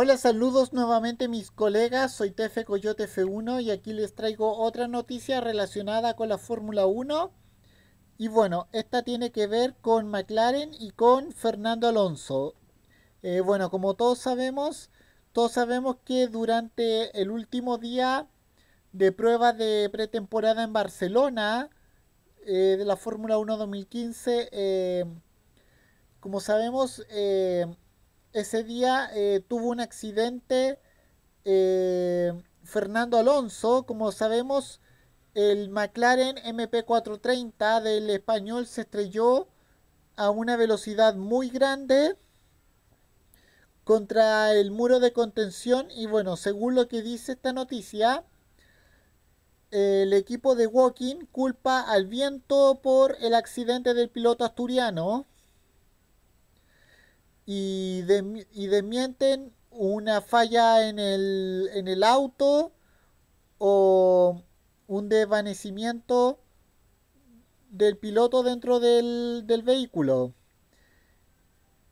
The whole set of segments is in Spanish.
Hola, saludos nuevamente mis colegas, soy Tefe Coyote F1 y aquí les traigo otra noticia relacionada con la Fórmula 1. Y bueno, esta tiene que ver con McLaren y con Fernando Alonso. Eh, bueno, como todos sabemos, todos sabemos que durante el último día de pruebas de pretemporada en Barcelona, eh, de la Fórmula 1 2015, eh, como sabemos, ese día eh, tuvo un accidente eh, Fernando Alonso, como sabemos, el McLaren MP430 del español se estrelló a una velocidad muy grande contra el muro de contención y bueno, según lo que dice esta noticia, el equipo de Walking culpa al viento por el accidente del piloto asturiano y, de, y desmienten una falla en el, en el auto o un desvanecimiento del piloto dentro del, del, vehículo.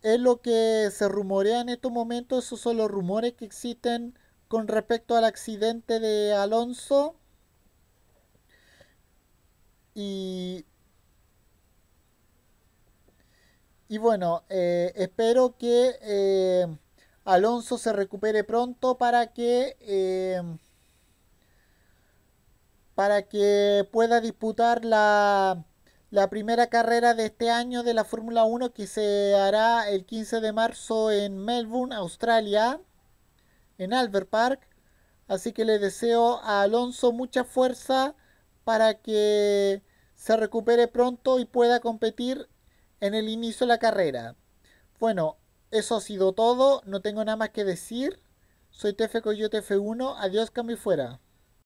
Es lo que se rumorea en estos momentos, esos son los rumores que existen con respecto al accidente de Alonso. Y Y bueno, eh, espero que eh, Alonso se recupere pronto para que, eh, para que pueda disputar la, la, primera carrera de este año de la Fórmula 1 que se hará el 15 de marzo en Melbourne, Australia, en Albert Park. Así que le deseo a Alonso mucha fuerza para que se recupere pronto y pueda competir en el inicio de la carrera. Bueno, eso ha sido todo, no tengo nada más que decir. Soy TF Coyote F1, adiós cambio y fuera.